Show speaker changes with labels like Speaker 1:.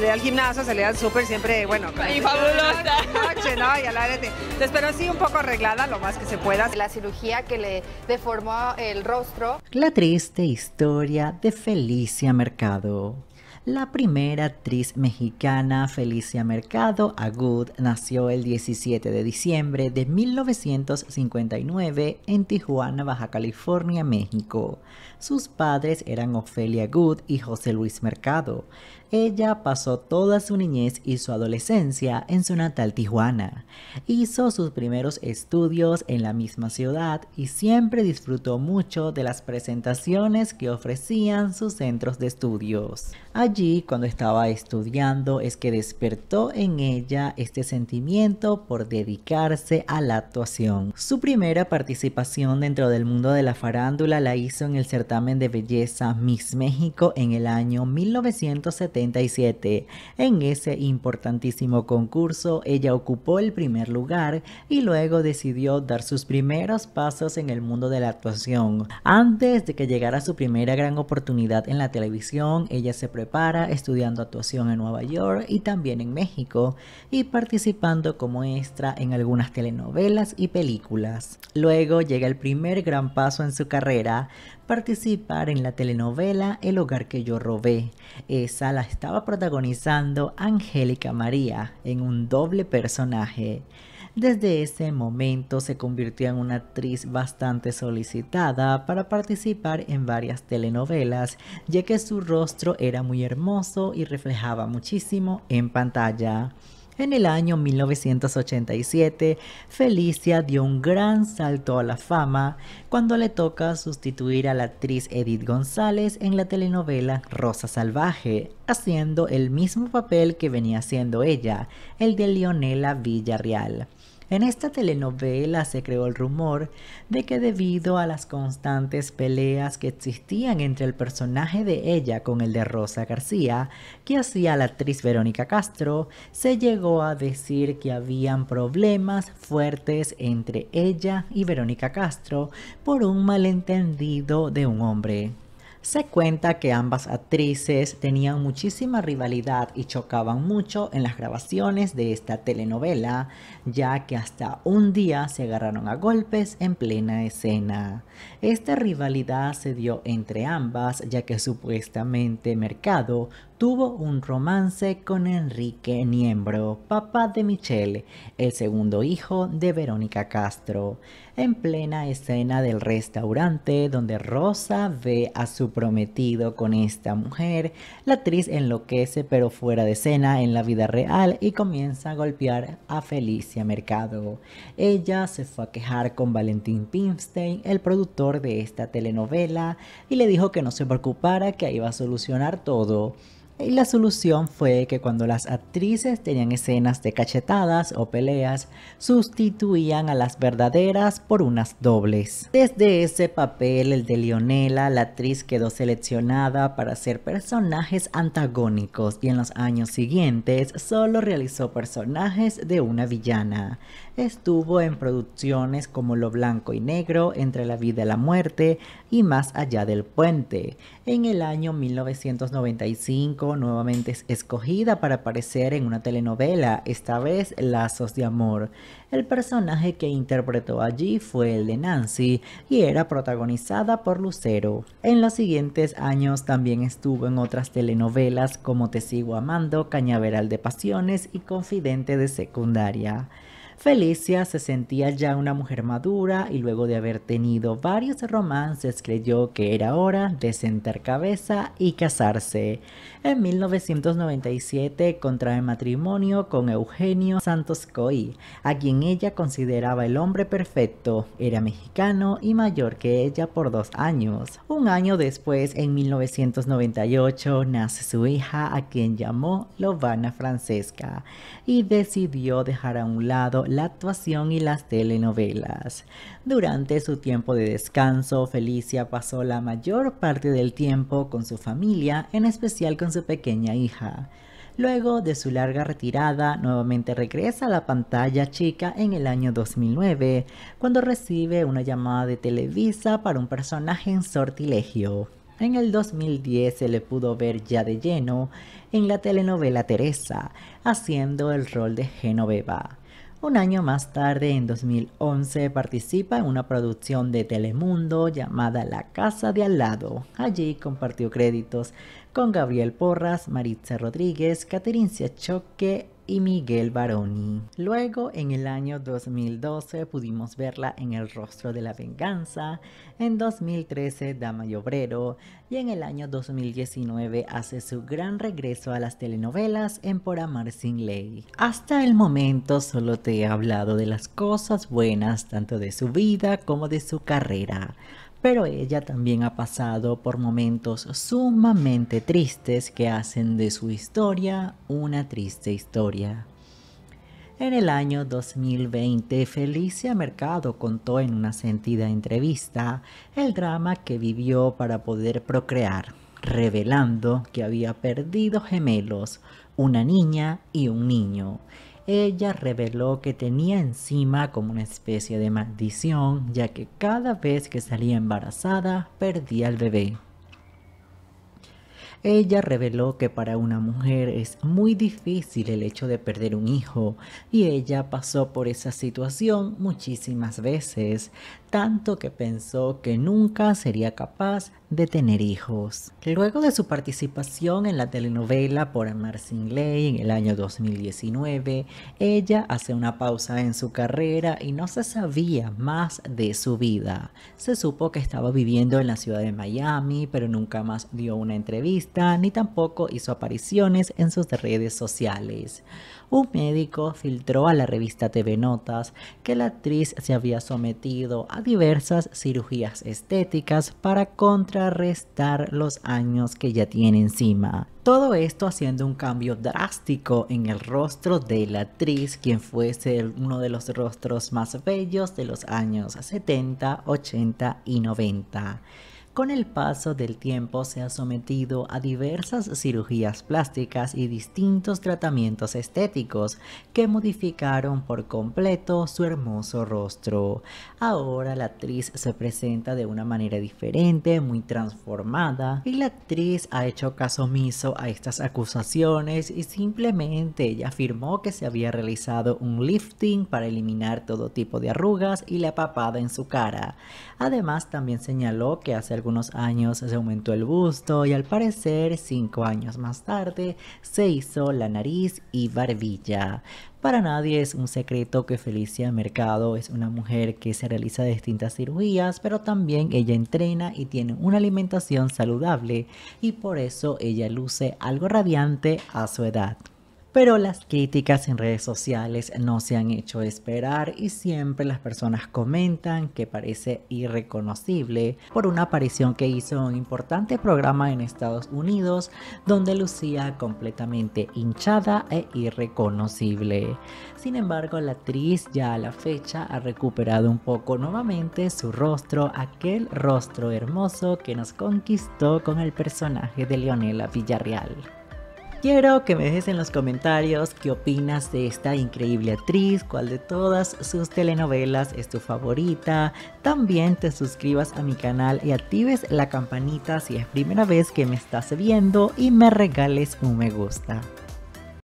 Speaker 1: da al gimnasio, le al súper, siempre, bueno. Y fabulosa. ¿no? Y al aire Entonces, pero así un poco arreglada lo más que se pueda. La cirugía que le deformó el rostro. La triste historia de Felicia Mercado. La primera actriz mexicana, Felicia Mercado Agud, nació el 17 de diciembre de 1959 en Tijuana, Baja California, México. Sus padres eran Ofelia Agud y José Luis Mercado. Ella pasó toda su niñez y su adolescencia en su natal Tijuana. Hizo sus primeros estudios en la misma ciudad y siempre disfrutó mucho de las presentaciones que ofrecían sus centros de estudios allí, cuando estaba estudiando, es que despertó en ella este sentimiento por dedicarse a la actuación. Su primera participación dentro del mundo de la farándula la hizo en el certamen de belleza Miss México en el año 1977. En ese importantísimo concurso, ella ocupó el primer lugar y luego decidió dar sus primeros pasos en el mundo de la actuación. Antes de que llegara su primera gran oportunidad en la televisión, ella se prepara estudiando actuación en Nueva York y también en México, y participando como extra en algunas telenovelas y películas. Luego llega el primer gran paso en su carrera, participar en la telenovela El hogar que yo robé. Esa la estaba protagonizando Angélica María en un doble personaje. Desde ese momento se convirtió en una actriz bastante solicitada para participar en varias telenovelas, ya que su rostro era muy hermoso y reflejaba muchísimo en pantalla. En el año 1987, Felicia dio un gran salto a la fama cuando le toca sustituir a la actriz Edith González en la telenovela Rosa Salvaje, haciendo el mismo papel que venía haciendo ella, el de Leonela Villarreal. En esta telenovela se creó el rumor de que debido a las constantes peleas que existían entre el personaje de ella con el de Rosa García, que hacía la actriz Verónica Castro, se llegó a decir que habían problemas fuertes entre ella y Verónica Castro por un malentendido de un hombre. Se cuenta que ambas actrices tenían muchísima rivalidad y chocaban mucho en las grabaciones de esta telenovela, ya que hasta un día se agarraron a golpes en plena escena. Esta rivalidad se dio entre ambas, ya que supuestamente Mercado tuvo un romance con Enrique Niembro, papá de Michelle, el segundo hijo de Verónica Castro, en plena escena del restaurante donde Rosa ve a su prometido con esta mujer. La actriz enloquece pero fuera de escena en la vida real y comienza a golpear a Felicia Mercado. Ella se fue a quejar con Valentín Pimstein, el productor de esta telenovela, y le dijo que no se preocupara que iba a solucionar todo. Y la solución fue que cuando las actrices tenían escenas de cachetadas o peleas, sustituían a las verdaderas por unas dobles. Desde ese papel, el de Leonela, la actriz quedó seleccionada para ser personajes antagónicos y en los años siguientes solo realizó personajes de una villana. Estuvo en producciones como Lo Blanco y Negro, Entre la Vida y la Muerte y Más Allá del Puente. En el año 1995, nuevamente escogida para aparecer en una telenovela, esta vez Lazos de Amor. El personaje que interpretó allí fue el de Nancy y era protagonizada por Lucero. En los siguientes años también estuvo en otras telenovelas como Te sigo amando, Cañaveral de Pasiones y Confidente de Secundaria. Felicia se sentía ya una mujer madura y luego de haber tenido varios romances creyó que era hora de sentar cabeza y casarse. En 1997 contrae matrimonio con Eugenio Santos Coy, a quien ella consideraba el hombre perfecto. Era mexicano y mayor que ella por dos años. Un año después, en 1998, nace su hija a quien llamó Lovana Francesca y decidió dejar a un lado la actuación y las telenovelas. Durante su tiempo de descanso, Felicia pasó la mayor parte del tiempo con su familia, en especial con su pequeña hija. Luego de su larga retirada, nuevamente regresa a la pantalla chica en el año 2009, cuando recibe una llamada de Televisa para un personaje en sortilegio. En el 2010 se le pudo ver ya de lleno en la telenovela Teresa, haciendo el rol de Genoveva. Un año más tarde, en 2011, participa en una producción de Telemundo llamada La Casa de Al lado. Allí compartió créditos con Gabriel Porras, Maritza Rodríguez, Caterin Choque y Miguel Baroni. Luego, en el año 2012, pudimos verla en El Rostro de la Venganza, en 2013, Dama y Obrero, y en el año 2019 hace su gran regreso a las telenovelas en Por Amar Sin Ley. Hasta el momento solo te he hablado de las cosas buenas tanto de su vida como de su carrera pero ella también ha pasado por momentos sumamente tristes que hacen de su historia una triste historia. En el año 2020, Felicia Mercado contó en una sentida entrevista el drama que vivió para poder procrear, revelando que había perdido gemelos, una niña y un niño, ella reveló que tenía encima como una especie de maldición, ya que cada vez que salía embarazada perdía el bebé. Ella reveló que para una mujer es muy difícil el hecho de perder un hijo y ella pasó por esa situación muchísimas veces, tanto que pensó que nunca sería capaz de tener hijos. Luego de su participación en la telenovela Por Amar Sin Ley en el año 2019, ella hace una pausa en su carrera y no se sabía más de su vida. Se supo que estaba viviendo en la ciudad de Miami, pero nunca más dio una entrevista ni tampoco hizo apariciones en sus redes sociales. Un médico filtró a la revista TV Notas que la actriz se había sometido a diversas cirugías estéticas para contrarrestar los años que ya tiene encima. Todo esto haciendo un cambio drástico en el rostro de la actriz, quien fuese uno de los rostros más bellos de los años 70, 80 y 90 con el paso del tiempo se ha sometido a diversas cirugías plásticas y distintos tratamientos estéticos que modificaron por completo su hermoso rostro. Ahora la actriz se presenta de una manera diferente, muy transformada, y la actriz ha hecho caso omiso a estas acusaciones y simplemente ella afirmó que se había realizado un lifting para eliminar todo tipo de arrugas y la papada en su cara. Además también señaló que hace algunos años se aumentó el busto y al parecer cinco años más tarde se hizo la nariz y barbilla. Para nadie es un secreto que Felicia Mercado es una mujer que se realiza distintas cirugías, pero también ella entrena y tiene una alimentación saludable y por eso ella luce algo radiante a su edad. Pero las críticas en redes sociales no se han hecho esperar y siempre las personas comentan que parece irreconocible por una aparición que hizo en un importante programa en Estados Unidos donde lucía completamente hinchada e irreconocible. Sin embargo, la actriz ya a la fecha ha recuperado un poco nuevamente su rostro, aquel rostro hermoso que nos conquistó con el personaje de Leonela Villarreal. Quiero que me dejes en los comentarios qué opinas de esta increíble actriz, cuál de todas sus telenovelas es tu favorita. También te suscribas a mi canal y actives la campanita si es primera vez que me estás viendo y me regales un me gusta.